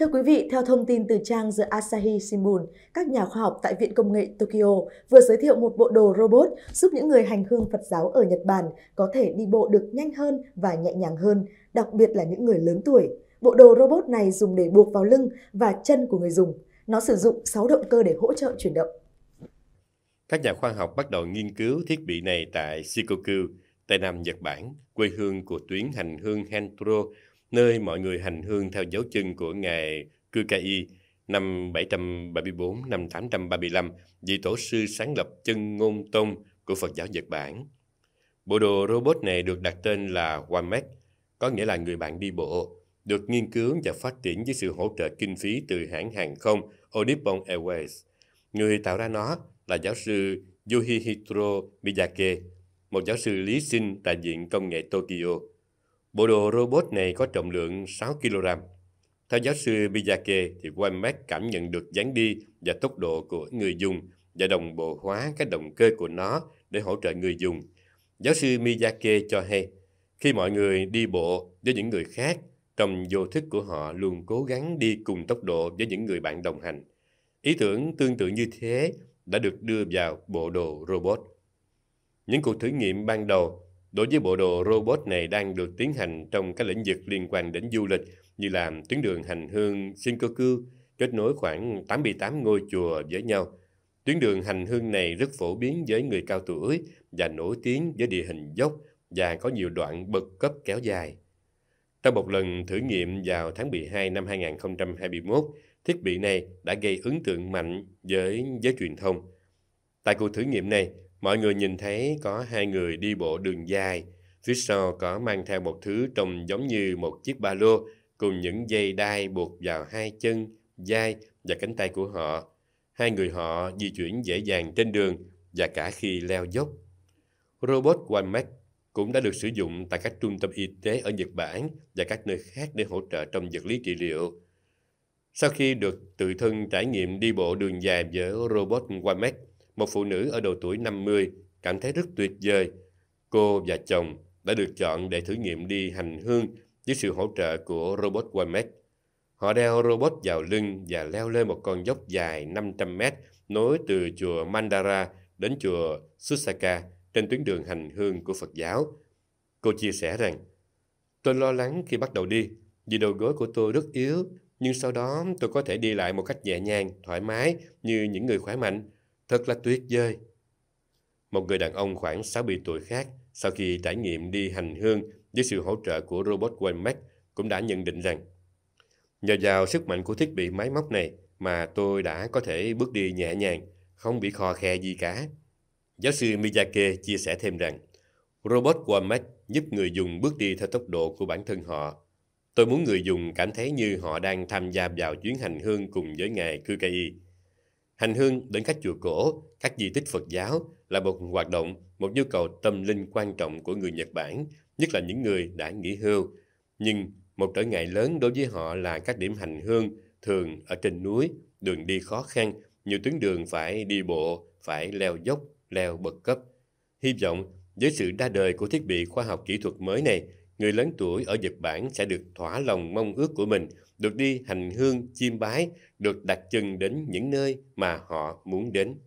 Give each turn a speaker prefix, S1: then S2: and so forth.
S1: Thưa quý vị, theo thông tin từ trang The Asahi Shimbun, các nhà khoa học tại Viện Công nghệ Tokyo vừa giới thiệu một bộ đồ robot giúp những người hành hương Phật giáo ở Nhật Bản có thể đi bộ được nhanh hơn và nhẹ nhàng hơn, đặc biệt là những người lớn tuổi. Bộ đồ robot này dùng để buộc vào lưng và chân của người dùng. Nó sử dụng 6 động cơ để hỗ trợ chuyển động. Các nhà khoa học bắt đầu nghiên cứu thiết bị này tại Shikoku, Tây Nam Nhật Bản, quê hương của tuyến hành hương Hentro, nơi mọi người hành hương theo dấu chân của Ngài Kukai năm 734, năm 835, vị tổ sư sáng lập chân ngôn tông của Phật giáo Nhật Bản. Bộ đồ robot này được đặt tên là Wamek, có nghĩa là người bạn đi bộ, được nghiên cứu và phát triển với sự hỗ trợ kinh phí từ hãng hàng không Nippon Airways. Người tạo ra nó là giáo sư Yoshihiro Miyake, một giáo sư lý sinh tại Viện Công nghệ Tokyo. Bộ đồ robot này có trọng lượng 6kg. Theo giáo sư Miyake thì Waymack cảm nhận được dáng đi và tốc độ của người dùng và đồng bộ hóa các động cơ của nó để hỗ trợ người dùng. Giáo sư Miyake cho hay, khi mọi người đi bộ với những người khác, trong vô thức của họ luôn cố gắng đi cùng tốc độ với những người bạn đồng hành. Ý tưởng tương tự như thế đã được đưa vào bộ đồ robot. Những cuộc thử nghiệm ban đầu Đối với bộ đồ robot này đang được tiến hành trong các lĩnh vực liên quan đến du lịch như làm tuyến đường hành hương Shinkoku kết nối khoảng 88 ngôi chùa với nhau. Tuyến đường hành hương này rất phổ biến với người cao tuổi và nổi tiếng với địa hình dốc và có nhiều đoạn bậc cấp kéo dài. Trong một lần thử nghiệm vào tháng 12 năm 2021, thiết bị này đã gây ấn tượng mạnh với giới truyền thông. Tại cuộc thử nghiệm này, mọi người nhìn thấy có hai người đi bộ đường dài. Phía sau có mang theo một thứ trông giống như một chiếc ba lô cùng những dây đai buộc vào hai chân, vai và cánh tay của họ. Hai người họ di chuyển dễ dàng trên đường và cả khi leo dốc. Robot Walmart cũng đã được sử dụng tại các trung tâm y tế ở Nhật Bản và các nơi khác để hỗ trợ trong vật lý trị liệu. Sau khi được tự thân trải nghiệm đi bộ đường dài với robot Walmart, một phụ nữ ở độ tuổi 50 cảm thấy rất tuyệt vời. Cô và chồng đã được chọn để thử nghiệm đi hành hương dưới sự hỗ trợ của robot Wamex. Họ đeo robot vào lưng và leo lên một con dốc dài 500 mét nối từ chùa Mandara đến chùa Susaka trên tuyến đường hành hương của Phật giáo. Cô chia sẻ rằng, Tôi lo lắng khi bắt đầu đi vì đầu gối của tôi rất yếu nhưng sau đó tôi có thể đi lại một cách nhẹ nhàng, thoải mái như những người khỏe mạnh. Thật là tuyệt vời. Một người đàn ông khoảng 60 tuổi khác sau khi trải nghiệm đi hành hương với sự hỗ trợ của robot Waymax cũng đã nhận định rằng nhờ vào sức mạnh của thiết bị máy móc này mà tôi đã có thể bước đi nhẹ nhàng, không bị khò khe gì cả. Giáo sư Miyake chia sẻ thêm rằng robot Waymax giúp người dùng bước đi theo tốc độ của bản thân họ. Tôi muốn người dùng cảm thấy như họ đang tham gia vào chuyến hành hương cùng với ngài Kukai Hành hương đến các chùa cổ, các di tích Phật giáo là một hoạt động, một nhu cầu tâm linh quan trọng của người Nhật Bản, nhất là những người đã nghỉ hưu. Nhưng một trở ngại lớn đối với họ là các điểm hành hương thường ở trên núi, đường đi khó khăn, nhiều tuyến đường phải đi bộ, phải leo dốc, leo bậc cấp. Hy vọng với sự ra đời của thiết bị khoa học kỹ thuật mới này, người lớn tuổi ở Nhật Bản sẽ được thỏa lòng mong ước của mình, được đi hành hương chiêm bái, được đặt chân đến những nơi mà họ muốn đến.